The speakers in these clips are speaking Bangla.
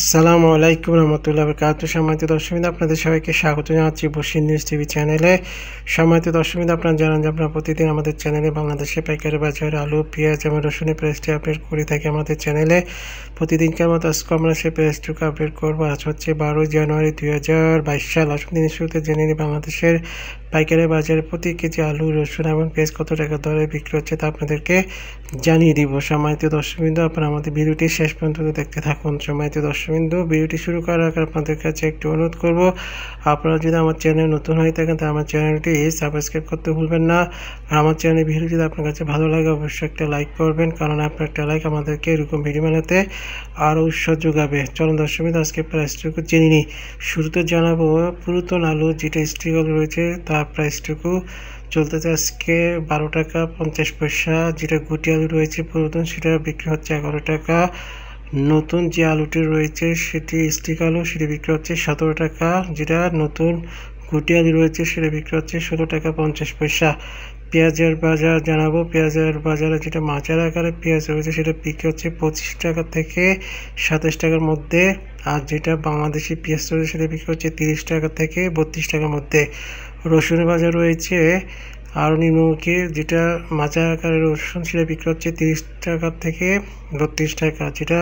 আসসালামু আলাইকুম রহমতুল্লাহ বরকাত সম্মানিত দর্শক আপনাদের সবাইকে স্বাগত জানাচ্ছি বসির নিউজ টিভি চ্যানেলে সম্মানিত দর্শক আপনারা জানান যে আপনারা প্রতিদিন আমাদের চ্যানেলে বাংলাদেশে পাইকারি বাজার আলু পেঁয়াজ এবং রসুনের প্রাইসটি আপডেট করে থাকি আমাদের চ্যানেলে প্রতিদিন কেমন আজকে আমরা সেই প্রাইসটুকু আপডেট করবো আজ হচ্ছে বারোই জানুয়ারি দুই হাজার বাইশ সাল আসুন দিনের শুরুতে জেনে নিই বাংলাদেশের পাইকারি বাজারে প্রতি কেজি আলু রসুন এবং পেঁয়াজ কত টাকা দরে বিক্রি হচ্ছে তা আপনাদেরকে জানিয়ে দিব সম্মানিত দর্শক আপনারা আমাদের ভিডিওটি শেষ পর্যন্ত দেখতে থাকুন সম্মানিত দর্শক দর্শকবিন্দু ভিডিওটি শুরু করার আগে আপনাদের কাছে একটি অনুরোধ করব আপনারা যদি আমার চ্যানেল নতুন হয়ে থাকেন তাহলে আমার চ্যানেলটি সাবস্ক্রাইব করতে ভুলবেন না আর আমার চ্যানেলের ভিডিও যদি আপনার কাছে ভালো লাগে অবশ্যই একটা লাইক করবেন কারণ আপনার একটা লাইক আমাদেরকে এরকম ভিডিও বানাতে আরও উৎসাহ যোগাবে চলুন দর্শকবিন্দু আজকে প্রাইসটুকু জেনে নিই শুরুতে জানাবো পুরাতন আলু যেটা স্টিকল রয়েছে তার প্রাইসটুকু চলতেছে আজকে বারো টাকা পঞ্চাশ পয়সা যেটা গুটি আলু রয়েছে পুরাতন সেটা বিক্রি হচ্ছে এগারো টাকা নতুন যে আলুটি রয়েছে সেটি স্টিক আলু সেটি বিক্রি হচ্ছে সতেরো টাকা যেটা নতুন গুটি আলু রয়েছে সেটা বিক্রি হচ্ছে ষোলো টাকা পঞ্চাশ পয়সা পেঁয়াজের বাজার জানাবো পেঁয়াজের বাজারে যেটা মাচার আকারে পেঁয়াজ রয়েছে সেটা বিক্রি হচ্ছে পঁচিশ টাকা থেকে সাতাশ টাকার মধ্যে আর যেটা বাংলাদেশি পেঁয়াজ রয়েছে সেটা বিক্রি হচ্ছে তিরিশ টাকা থেকে বত্রিশ টাকার মধ্যে রসুন বাজার রয়েছে আরও নিম্নমুখী যেটা মাচা আকারের রসুন সেটা বিক্রি হচ্ছে তিরিশ টাকা থেকে বত্রিশ টাকা যেটা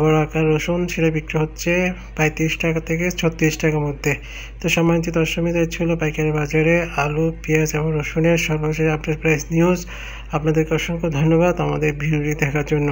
বড় আকার রসুন সেটা বিক্রি হচ্ছে পঁয়ত্রিশ টাকা থেকে ছত্রিশ টাকার মধ্যে তো সম্মানিত দশমীতে ছিল পাইকারি বাজারে আলু পেঁয়াজ এবং রসুনের সর্বশেষ আপডেট প্রাইস নিউজ আপনাদেরকে অসংখ্য ধন্যবাদ আমাদের ভিডিওটি দেখার জন্য